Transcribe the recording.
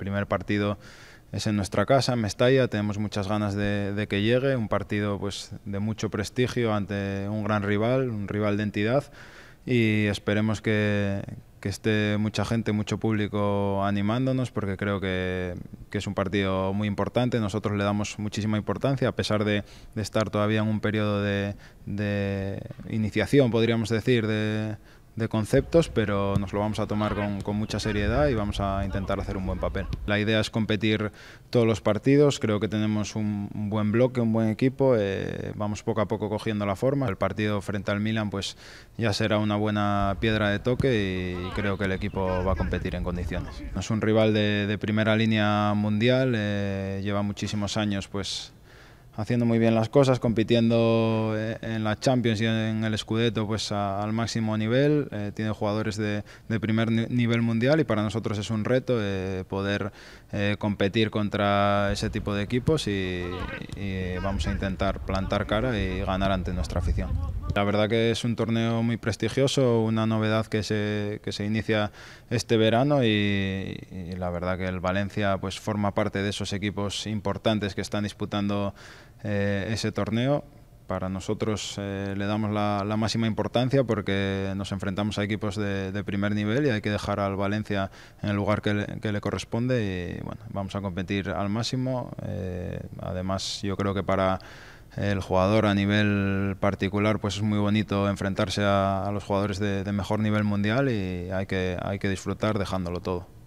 primer partido es en nuestra casa, en Mestalla, tenemos muchas ganas de, que llegue, un partido pues, de mucho prestigio ante un gran rival, un rival de entidad y esperemos que, esté mucha gente, mucho público animándonos porque creo que, es un partido muy importante, nosotros le damos muchísima importancia a pesar de, estar todavía en un periodo de, de iniciación, podríamos decir, de de conceptos, pero nos lo vamos a tomar con, mucha seriedad y vamos a intentar hacer un buen papel. La idea es competir todos los partidos, creo que tenemos un, buen bloque, un buen equipo, eh, vamos poco a poco cogiendo la forma. El partido frente al Milan pues ya será una buena piedra de toque y creo que el equipo va a competir en condiciones. Es un rival de, primera línea mundial, eh, lleva muchísimos años pues haciendo muy bien las cosas, compitiendo eh, en la Champions y en el Scudetto pues al máximo nivel. Eh, tiene jugadores de, primer nivel mundial y para nosotros es un reto eh, poder competir contra ese tipo de equipos y, vamos a intentar plantar cara y ganar ante nuestra afición. La verdad que es un torneo muy prestigioso, una novedad que se, que se inicia este verano la verdad que el Valencia pues forma parte de esos equipos importantes que están disputando eh, ese torneo. Para nosotros eh, le damos la, máxima importancia porque nos enfrentamos a equipos de, primer nivel y hay que dejar al Valencia en el lugar que le, corresponde y bueno, vamos a competir al máximo. Eh, además, yo creo que para el jugador a nivel particular pues es muy bonito enfrentarse a, los jugadores de, de, mejor nivel mundial y hay que, hay que disfrutar dejándolo todo.